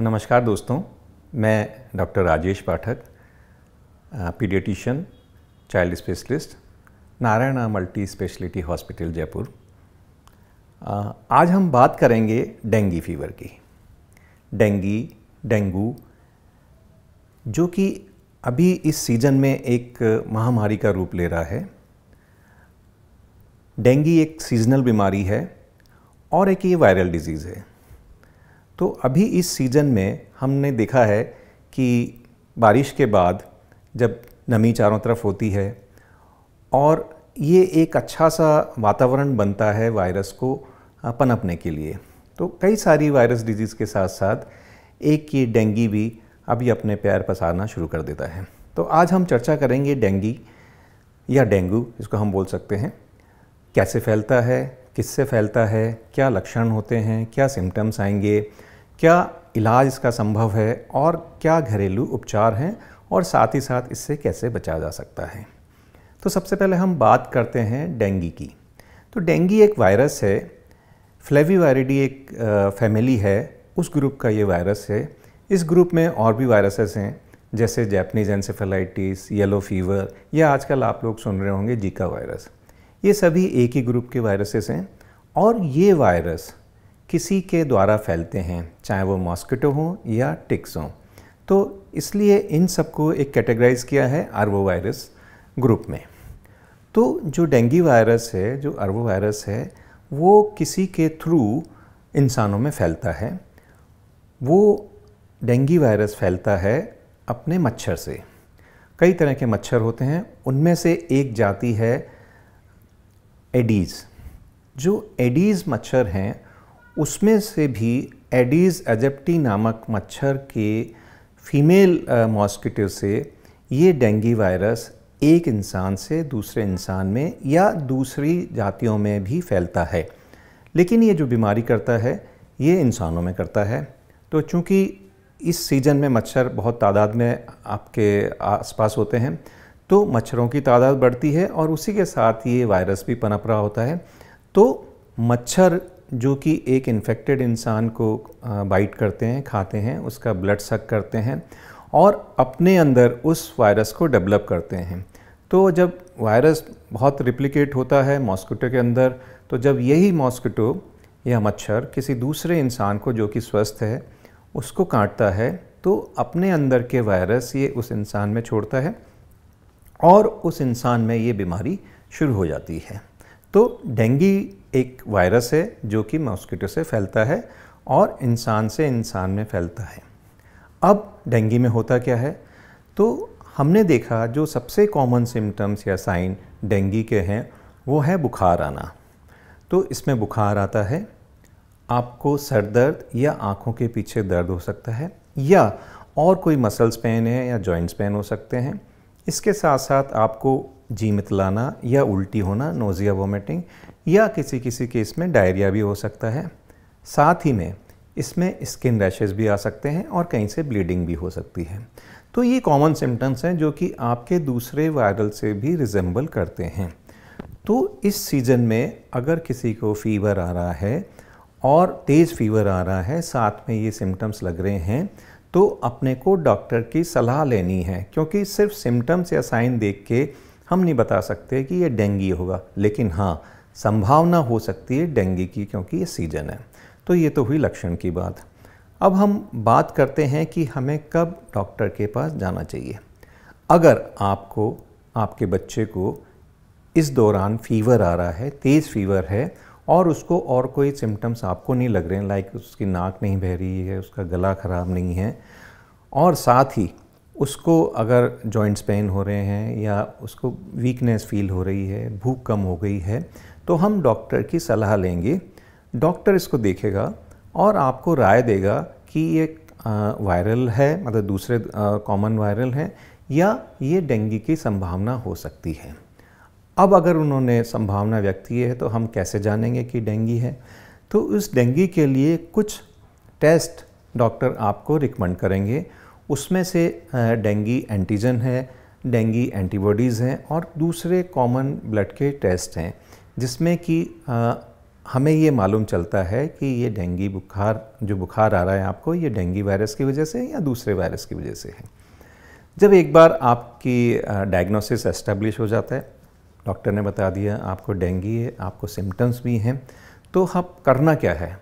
नमस्कार दोस्तों मैं doctor Rajesh Pathak pediatrician child specialist Narayan multi specialty hospital Jaipur आज हम बात करेंगे डेंगी फीवर की डेंगी डेंगू जो कि अभी इस सीज़न में एक महामारी का रूप ले रहा है डेंगी एक सीजनल बीमारी है और एक ये वायरल डिजीज़ है तो अभी इस सीज़न में हमने देखा है कि बारिश के बाद जब नमी चारों तरफ होती है और ये एक अच्छा सा वातावरण बनता है वायरस को पनपने के लिए तो कई सारी वायरस डिजीज़ के साथ साथ एक ये डेंगी भी अभी अपने पैर पसारना शुरू कर देता है तो आज हम चर्चा करेंगे डेंगी या डेंगू इसको हम बोल सकते हैं कैसे फैलता है किससे फैलता है क्या लक्षण होते हैं क्या सिम्टम्स आएंगे क्या इलाज इसका संभव है और क्या घरेलू उपचार हैं और साथ ही साथ इससे कैसे बचा जा सकता है तो सबसे पहले हम बात करते हैं डेंगी की तो डेंगी एक वायरस है फ्लेवीवायरिडी एक फैमिली है उस ग्रुप का ये वायरस है इस ग्रुप में और भी वायरसेस हैं जैसे जैपनीज एनसेफेलाइटिस येलो फीवर या आजकल आप लोग सुन रहे होंगे जीका वायरस ये सभी एक ही ग्रुप के वायरसेस हैं और ये वायरस किसी के द्वारा फैलते हैं चाहे वो मॉस्किटो हों या टिक्स हों तो इसलिए इन सबको एक कैटेगराइज किया है आरवो वायरस ग्रुप में तो जो डेंगी वायरस है जो अरवो वायरस है वो किसी के थ्रू इंसानों में फैलता है वो डेंगी वायरस फैलता है अपने मच्छर से कई तरह के मच्छर होते हैं उनमें से एक जाति है एडीज़ जो एडीज़ मच्छर हैं उसमें से भी एडीज एजेप्टी नामक मच्छर के फीमेल मॉस्किटो uh, से ये डेंगी वायरस एक इंसान से दूसरे इंसान में या दूसरी जातियों में भी फैलता है लेकिन ये जो बीमारी करता है ये इंसानों में करता है तो चूँकि इस सीज़न में मच्छर बहुत तादाद में आपके आसपास होते हैं तो मच्छरों की तादाद बढ़ती है और उसी के साथ ये वायरस भी पनप रहा होता है तो मच्छर जो कि एक इन्फेक्टेड इंसान को बाइट करते हैं खाते हैं उसका ब्लड सक करते हैं और अपने अंदर उस वायरस को डेवलप करते हैं तो जब वायरस बहुत रिप्लिकेट होता है मॉस्किटो के अंदर तो जब यही मॉस्किटो या मच्छर किसी दूसरे इंसान को जो कि स्वस्थ है उसको काटता है तो अपने अंदर के वायरस ये उस इंसान में छोड़ता है और उस इंसान में ये बीमारी शुरू हो जाती है तो डेंगी एक वायरस है जो कि मॉस्किटो से फैलता है और इंसान से इंसान में फैलता है अब डेंगू में होता क्या है तो हमने देखा जो सबसे कॉमन सिम्टम्स या साइन डेंगू के हैं वो है बुखार आना तो इसमें बुखार आता है आपको सर दर्द या आँखों के पीछे दर्द हो सकता है या और कोई मसल्स पेन है या जॉइंट्स पेन हो सकते हैं इसके साथ साथ आपको जी मितलाना या उल्टी होना नोज़िया वोमिटिंग या किसी किसी केस में डायरिया भी हो सकता है साथ ही में इसमें स्किन रैशेज़ भी आ सकते हैं और कहीं से ब्लीडिंग भी हो सकती है तो ये कॉमन सिम्टम्स हैं जो कि आपके दूसरे वायरल से भी रिजेंबल करते हैं तो इस सीज़न में अगर किसी को फीवर आ रहा है और तेज़ फीवर आ रहा है साथ में ये सिम्टम्स लग रहे हैं तो अपने को डॉक्टर की सलाह लेनी है क्योंकि सिर्फ सिम्टम्स या साइन देख के हम नहीं बता सकते कि ये डेंगी होगा लेकिन हाँ संभावना हो सकती है डेंगी की क्योंकि ये सीजन है तो ये तो हुई लक्षण की बात अब हम बात करते हैं कि हमें कब डॉक्टर के पास जाना चाहिए अगर आपको आपके बच्चे को इस दौरान फीवर आ रहा है तेज़ फीवर है और उसको और कोई सिम्टम्स आपको नहीं लग रहे हैं लाइक उसकी नाक नहीं बह रही है उसका गला ख़राब नहीं है और साथ ही उसको अगर जॉइंट्स पेन हो रहे हैं या उसको वीकनेस फील हो रही है भूख कम हो गई है तो हम डॉक्टर की सलाह लेंगे डॉक्टर इसको देखेगा और आपको राय देगा कि ये वायरल है मतलब दूसरे कॉमन वायरल हैं या ये डेंगू की संभावना हो सकती है अब अगर उन्होंने संभावना व्यक्त की है तो हम कैसे जानेंगे कि डेंगू है तो उस डेंगू के लिए कुछ टेस्ट डॉक्टर आपको रिकमेंड करेंगे उसमें से डेंगी एंटीजन है डेंगी एंटीबॉडीज़ हैं और दूसरे कॉमन ब्लड के टेस्ट हैं जिसमें कि हमें ये मालूम चलता है कि ये डेंगी बुखार जो बुखार आ रहा है आपको ये डेंगी वायरस की वजह से या दूसरे वायरस की वजह से है जब एक बार आपकी डायग्नोसिस एस्टेब्लिश हो जाता है डॉक्टर ने बता दिया आपको डेंगी है आपको सिम्टम्स भी हैं तो हम हाँ करना क्या है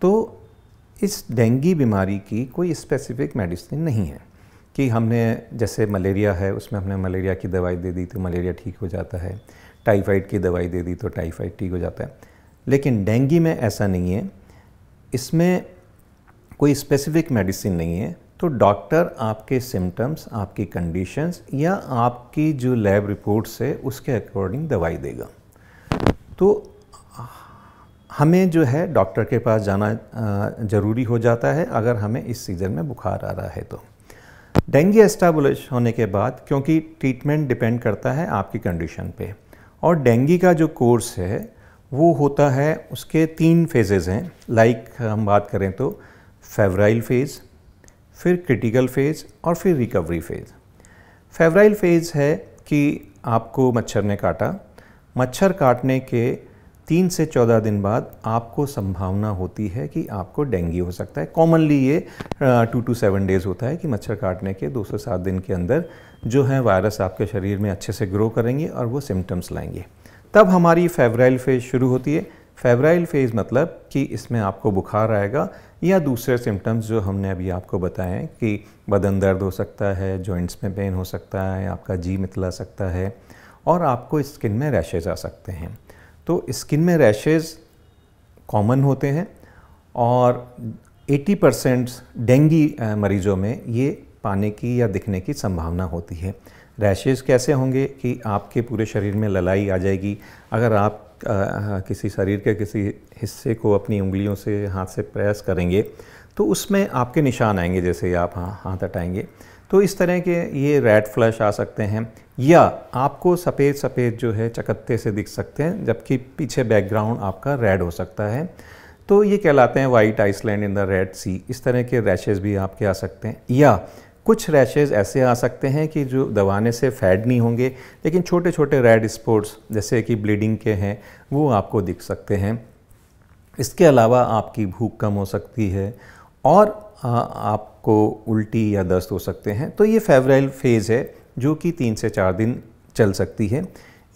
तो इस डेंगी बीमारी की कोई स्पेसिफिक मेडिसिन नहीं है कि हमने जैसे मलेरिया है उसमें हमने मलेरिया की दवाई दे दी तो मलेरिया ठीक हो जाता है टाइफाइड की दवाई दे दी तो टाइफाइड ठीक हो जाता है लेकिन डेंगी में ऐसा नहीं है इसमें कोई स्पेसिफिक मेडिसिन नहीं है तो डॉक्टर आपके सिम्टम्स आपकी कंडीशंस या आपकी जो लैब रिपोर्ट्स है उसके अकॉर्डिंग दवाई देगा तो हमें जो है डॉक्टर के पास जाना ज़रूरी हो जाता है अगर हमें इस सीज़न में बुखार आ रहा है तो डेंगू एस्टाब्लिश होने के बाद क्योंकि ट्रीटमेंट डिपेंड करता है आपकी कंडीशन पे और डेंगू का जो कोर्स है वो होता है उसके तीन फेजेज़ हैं लाइक हम बात करें तो फेवराइल फेज़ फिर क्रिटिकल फ़ेज़ और फिर रिकवरी फ़ेज़ फेवराइल फ़ेज़ है कि आपको मच्छर ने काटा मच्छर काटने के तीन से चौदह दिन बाद आपको संभावना होती है कि आपको डेंगू हो सकता है कॉमनली ये टू टू सेवन डेज़ होता है कि मच्छर काटने के दो से सात दिन के अंदर जो है वायरस आपके शरीर में अच्छे से ग्रो करेंगे और वो सिम्टम्स लाएंगे तब हमारी फेवराइल फेज़ शुरू होती है फेवराइल फेज़ मतलब कि इसमें आपको बुखार आएगा या दूसरे सिम्टम्स जो हमने अभी आपको बताए हैं कि बदन दर्द हो सकता है जॉइंट्स में पेन हो सकता है आपका जी मितला सकता है और आपको स्किन में रैशेज आ सकते हैं तो स्किन में रैशेज़ कॉमन होते हैं और 80 परसेंट डेंगी मरीज़ों में ये पाने की या दिखने की संभावना होती है रैशेज़ कैसे होंगे कि आपके पूरे शरीर में ललाई आ जाएगी अगर आप आ, किसी शरीर के किसी हिस्से को अपनी उंगलियों से हाथ से प्रेस करेंगे तो उसमें आपके निशान आएंगे जैसे आप हाथ हटाएंगे तो इस तरह के ये रेड फ्लश आ सकते हैं या आपको सफ़ेद सफ़ेद जो है चकत्ते से दिख सकते हैं जबकि पीछे बैकग्राउंड आपका रेड हो सकता है तो ये कहलाते हैं white island in the red sea इस तरह के रैशेज़ भी आपके आ सकते हैं या कुछ रैशेज़ ऐसे आ सकते हैं कि जो दबाने से फैड नहीं होंगे लेकिन छोटे छोटे रेड स्पॉट्स जैसे कि ब्लीडिंग के हैं वो आपको दिख सकते हैं इसके अलावा आपकी भूख कम हो सकती है और आपको उल्टी या दस्त हो सकते हैं तो ये फेवराइल फेज़ है जो कि तीन से चार दिन चल सकती है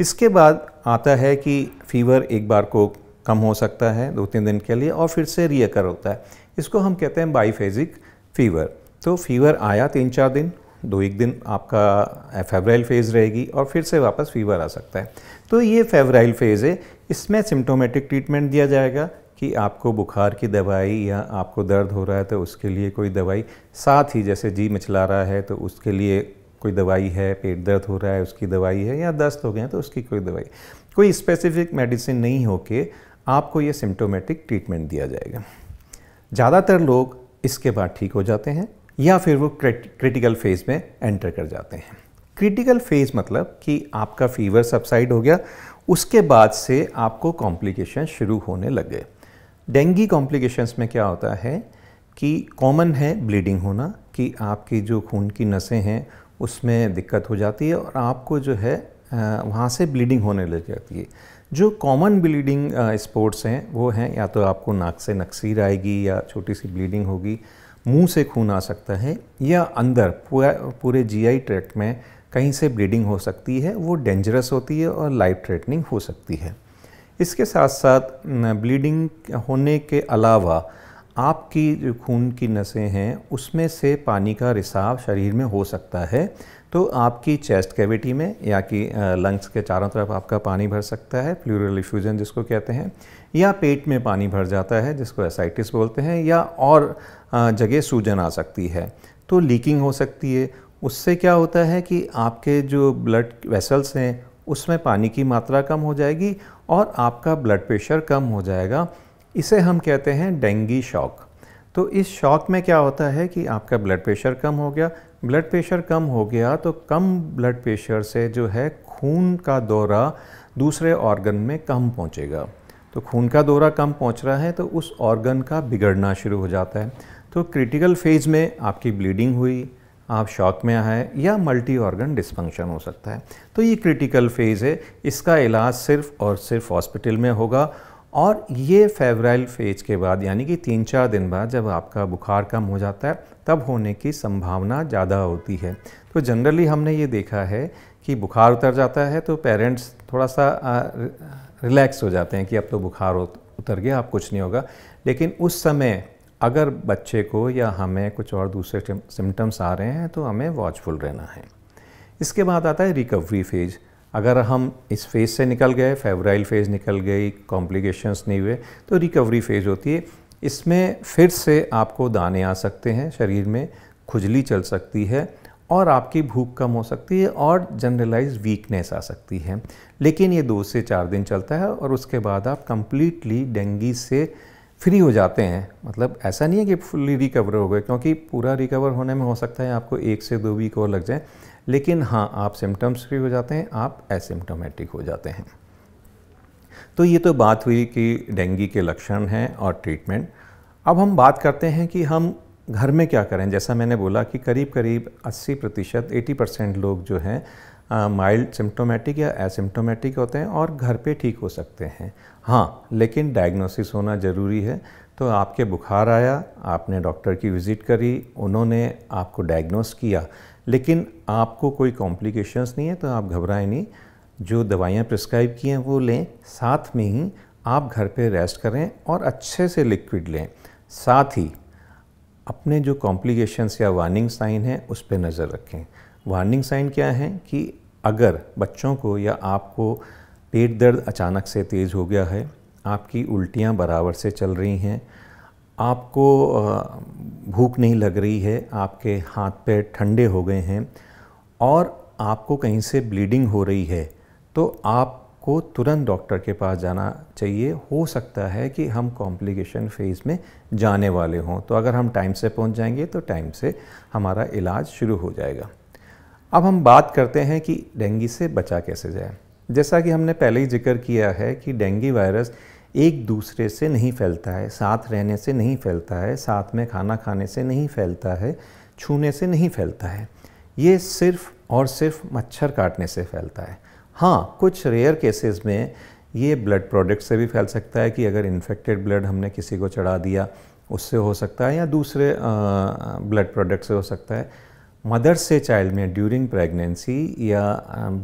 इसके बाद आता है कि फीवर एक बार को कम हो सकता है दो तीन दिन के लिए और फिर से रियकर होता है इसको हम कहते हैं बाईफेजिक फीवर तो फीवर आया तीन चार दिन दो एक दिन आपका फेवराइल फेज़ रहेगी और फिर से वापस फीवर आ सकता है तो ये फेवराइल फेज़ है इसमें सिम्टोमेटिक ट्रीटमेंट दिया जाएगा कि आपको बुखार की दवाई या आपको दर्द हो रहा है तो उसके लिए कोई दवाई साथ ही जैसे जी मिचला रहा है तो उसके लिए कोई दवाई है पेट दर्द हो रहा है उसकी दवाई है या दस्त हो गए तो उसकी कोई दवाई कोई स्पेसिफिक मेडिसिन नहीं होके आपको ये सिम्टोमेटिक ट्रीटमेंट दिया जाएगा ज़्यादातर लोग इसके बाद ठीक हो जाते हैं या फिर वो क्रिटिकल फेज़ में एंटर कर जाते हैं क्रिटिकल फेज़ मतलब कि आपका फीवर सबसाइड हो गया उसके बाद से आपको कॉम्प्लिकेशन शुरू होने लग गए डेंगी कॉम्प्लिकेशंस में क्या होता है कि कॉमन है ब्लीडिंग होना कि आपकी जो खून की नसें हैं उसमें दिक्कत हो जाती है और आपको जो है वहाँ से ब्लीडिंग होने लग जाती है जो कॉमन ब्लीडिंग स्पोर्ट्स हैं वो हैं या तो आपको नाक से नक्सीर आएगी या छोटी सी ब्लीडिंग होगी मुंह से खून आ सकता है या अंदर पूरा पूरे जीआई ट्रैक्ट में कहीं से ब्लीडिंग हो सकती है वो डेंजरस होती है और लाइफ थ्रेटनिंग हो सकती है इसके साथ साथ ब्लीडिंग होने के अलावा आपकी जो खून की नसें हैं उसमें से पानी का रिसाव शरीर में हो सकता है तो आपकी चेस्ट कैविटी में या कि लंग्स के चारों तरफ आपका पानी भर सकता है प्लूरल इफ्यूजन जिसको कहते हैं या पेट में पानी भर जाता है जिसको एसाइटिस बोलते हैं या और जगह सूजन आ सकती है तो लीकिंग हो सकती है उससे क्या होता है कि आपके जो ब्लड वेसल्स हैं उसमें पानी की मात्रा कम हो जाएगी और आपका ब्लड प्रेशर कम हो जाएगा इसे हम कहते हैं डेंगी शॉक तो इस शॉक में क्या होता है कि आपका ब्लड प्रेशर कम हो गया ब्लड प्रेशर कम हो गया तो कम ब्लड प्रेशर से जो है खून का दौरा दूसरे ऑर्गन में कम पहुँचेगा तो खून का दौरा कम पहुँच रहा है तो उस ऑर्गन का बिगड़ना शुरू हो जाता है तो क्रिटिकल फेज़ में आपकी ब्लीडिंग हुई आप शॉक में आए या मल्टी ऑर्गन डिस्फंक्शन हो सकता है तो ये क्रिटिकल फेज़ है इसका इलाज सिर्फ और सिर्फ हॉस्पिटल में होगा और ये फेवराइल फेज के बाद यानी कि तीन चार दिन बाद जब आपका बुखार कम हो जाता है तब होने की संभावना ज़्यादा होती है तो जनरली हमने ये देखा है कि बुखार उतर जाता है तो पेरेंट्स थोड़ा सा रिलैक्स हो जाते हैं कि अब तो बुखार उतर गया अब कुछ नहीं होगा लेकिन उस समय अगर बच्चे को या हमें कुछ और दूसरे सिम्टम्स आ रहे हैं तो हमें वॉचफुल रहना है इसके बाद आता है रिकवरी फेज़ अगर हम इस फेज़ से निकल गए फेवराइल फेज़ निकल गई कॉम्प्लिकेशंस नहीं हुए तो रिकवरी फेज़ होती है इसमें फिर से आपको दाने आ सकते हैं शरीर में खुजली चल सकती है और आपकी भूख कम हो सकती है और जनरलाइज वीकनेस आ सकती है लेकिन ये दो से चार दिन चलता है और उसके बाद आप कम्प्लीटली डेंगी से फ्री हो जाते हैं मतलब ऐसा नहीं है कि फुल्ली रिकवर हो गए क्योंकि पूरा रिकवर होने में हो सकता है आपको एक से दो वीक और लग जाए लेकिन हाँ आप सिम्टम्स फ्री हो जाते हैं आप एसिम्टोमेटिक हो जाते हैं तो ये तो बात हुई कि डेंगू के लक्षण हैं और ट्रीटमेंट अब हम बात करते हैं कि हम घर में क्या करें जैसा मैंने बोला कि करीब करीब 80 प्रतिशत एटी परसेंट लोग जो हैं माइल्ड सिम्टोमेटिक या एसिम्टोमेटिक होते हैं और घर पे ठीक हो सकते हैं हाँ लेकिन डायग्नोसिस होना ज़रूरी है तो आपके बुखार आया आपने डॉक्टर की विज़िट करी उन्होंने आपको डायग्नोस किया लेकिन आपको कोई कॉम्प्लिकेशंस नहीं है तो आप घबराए नहीं जो दवाइयाँ प्रिस्क्राइब की हैं वो लें साथ में ही आप घर पे रेस्ट करें और अच्छे से लिक्विड लें साथ ही अपने जो कॉम्प्लिकेशंस या वार्निंग साइन हैं उस पर नज़र रखें वार्निंग साइन क्या है कि अगर बच्चों को या आपको पेट दर्द अचानक से तेज़ हो गया है आपकी उल्टियाँ बराबर से चल रही हैं आपको भूख नहीं लग रही है आपके हाथ पैर ठंडे हो गए हैं और आपको कहीं से ब्लीडिंग हो रही है तो आपको तुरंत डॉक्टर के पास जाना चाहिए हो सकता है कि हम कॉम्प्लिकेशन फेज़ में जाने वाले हों तो अगर हम टाइम से पहुंच जाएंगे तो टाइम से हमारा इलाज शुरू हो जाएगा अब हम बात करते हैं कि डेंगू से बचा कैसे जाए जैसा कि हमने पहले ही जिक्र किया है कि डेंगू वायरस एक दूसरे से नहीं फैलता है साथ रहने से नहीं फैलता है साथ में खाना खाने से नहीं फैलता है छूने से नहीं फैलता है ये सिर्फ और सिर्फ मच्छर काटने से फैलता है हाँ कुछ रेयर केसेस में ये ब्लड प्रोडक्ट से भी फैल सकता है कि अगर इन्फेक्टेड ब्लड हमने किसी को चढ़ा दिया उससे हो सकता है या दूसरे ब्लड प्रोडक्ट से हो सकता है मदर से चाइल्ड में ड्यूरिंग प्रेगनेंसी या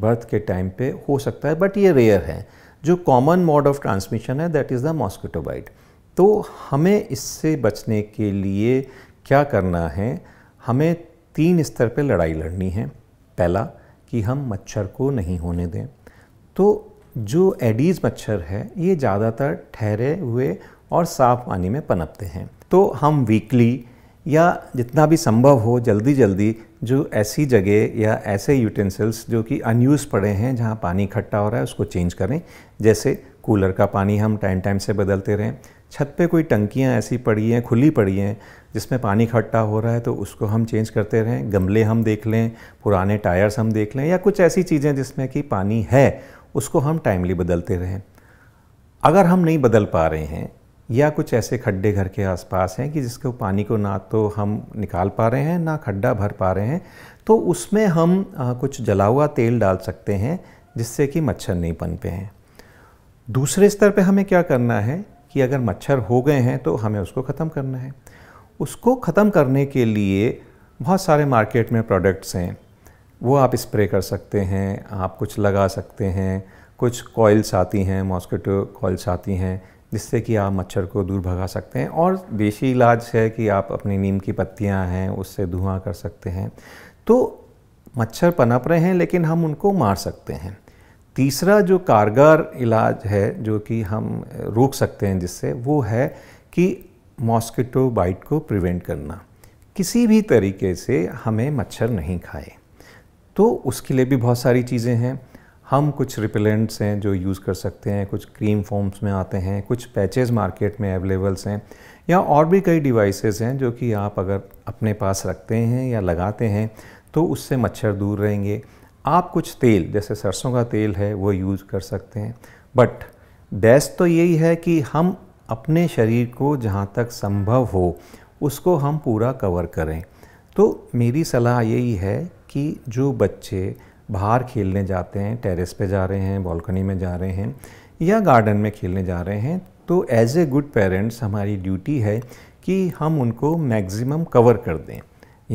बर्थ के टाइम पे हो सकता है बट ये रेयर है जो कॉमन मोड ऑफ ट्रांसमिशन है that is the mosquito bite तो हमें इससे बचने के लिए क्या करना है हमें तीन स्तर पे लड़ाई लड़नी है पहला कि हम मच्छर को नहीं होने दें तो जो एडीज़ मच्छर है ये ज़्यादातर ठहरे हुए और साफ पानी में पनपते हैं तो हम वीकली या जितना भी संभव हो जल्दी जल्दी जो ऐसी जगह या ऐसे यूटेंसिल्स जो कि अनयूज़ पड़े हैं जहाँ पानी इकट्ठा हो रहा है उसको चेंज करें जैसे कूलर का पानी हम टाइम टाइम से बदलते रहें छत पे कोई टंकियाँ ऐसी पड़ी हैं खुली पड़ी हैं जिसमें पानी इकट्ठा हो रहा है तो उसको हम चेंज करते रहें गमले हम देख लें पुराने टायर्स हम देख लें या कुछ ऐसी चीज़ें जिसमें कि पानी है उसको हम टाइमली बदलते रहें अगर हम नहीं बदल पा रहे हैं या कुछ ऐसे खड्डे घर के आसपास हैं कि जिसको पानी को ना तो हम निकाल पा रहे हैं ना खड्डा भर पा रहे हैं तो उसमें हम कुछ जला हुआ तेल डाल सकते हैं जिससे कि मच्छर नहीं पनपे हैं दूसरे स्तर पे हमें क्या करना है कि अगर मच्छर हो गए हैं तो हमें उसको ख़त्म करना है उसको ख़त्म करने के लिए बहुत सारे मार्केट में प्रोडक्ट्स हैं वो आप स्प्रे कर सकते हैं आप कुछ लगा सकते हैं कुछ कॉइल्स आती हैं मॉस्किटो कॉइल्स आती हैं जिससे कि आप मच्छर को दूर भगा सकते हैं और देशी इलाज है कि आप अपनी नीम की पत्तियां हैं उससे धुआं कर सकते हैं तो मच्छर पनप रहे हैं लेकिन हम उनको मार सकते हैं तीसरा जो कारगर इलाज है जो कि हम रोक सकते हैं जिससे वो है कि मॉस्किटो बाइट को प्रिवेंट करना किसी भी तरीके से हमें मच्छर नहीं खाए तो उसके लिए भी बहुत सारी चीज़ें हैं हम कुछ रिपेलेंट्स हैं जो यूज़ कर सकते हैं कुछ क्रीम फॉर्म्स में आते हैं कुछ पैचेस मार्केट में अवेलेबल्स हैं या और भी कई डिवाइसेस हैं जो कि आप अगर अपने पास रखते हैं या लगाते हैं तो उससे मच्छर दूर रहेंगे आप कुछ तेल जैसे सरसों का तेल है वो यूज़ कर सकते हैं बट डैस तो यही है कि हम अपने शरीर को जहाँ तक संभव हो उसको हम पूरा कवर करें तो मेरी सलाह यही है कि जो बच्चे बाहर खेलने जाते हैं टेरेस पे जा रहे हैं बालकनी में जा रहे हैं या गार्डन में खेलने जा रहे हैं तो एज ए गुड पेरेंट्स हमारी ड्यूटी है कि हम उनको मैक्सिमम कवर कर दें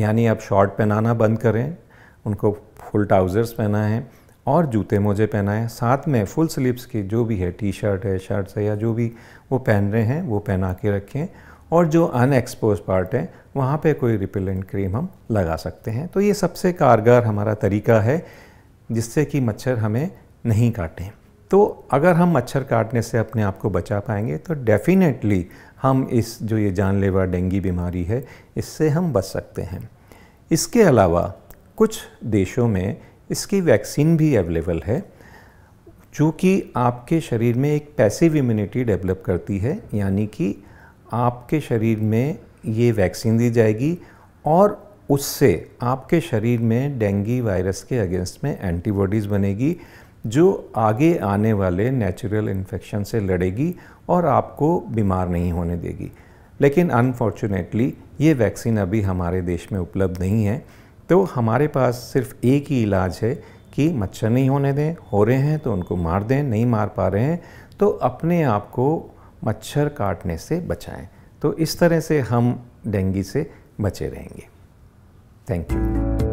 यानी आप शॉर्ट पहनाना बंद करें उनको फुल ट्राउज़र्स पहनाएं और जूते मोजे पहनाएं साथ में फुल स्लीव्स की जो भी है टी शर्ट है शर्ट्स है या जो भी वो पहन रहे हैं वो पहना के रखें और जो अनएक्सपोज पार्ट है वहाँ पे कोई रिपेलेंट क्रीम हम लगा सकते हैं तो ये सबसे कारगर हमारा तरीका है जिससे कि मच्छर हमें नहीं काटें तो अगर हम मच्छर काटने से अपने आप को बचा पाएंगे तो डेफ़िनेटली हम इस जो ये जानलेवा डेंगी बीमारी है इससे हम बच सकते हैं इसके अलावा कुछ देशों में इसकी वैक्सीन भी अवेलेबल है जो कि आपके शरीर में एक पैसिव इम्यूनिटी डेवलप करती है यानी कि आपके शरीर में ये वैक्सीन दी जाएगी और उससे आपके शरीर में डेंगी वायरस के अगेंस्ट में एंटीबॉडीज़ बनेगी जो आगे आने वाले नेचुरल इन्फेक्शन से लड़ेगी और आपको बीमार नहीं होने देगी लेकिन अनफॉर्चुनेटली ये वैक्सीन अभी हमारे देश में उपलब्ध नहीं है तो हमारे पास सिर्फ एक ही इलाज है कि मच्छर नहीं होने दें हो रहे हैं तो उनको मार दें नहीं मार पा रहे हैं तो अपने आप को मच्छर काटने से बचाएं तो इस तरह से हम डेंगू से बचे रहेंगे थैंक यू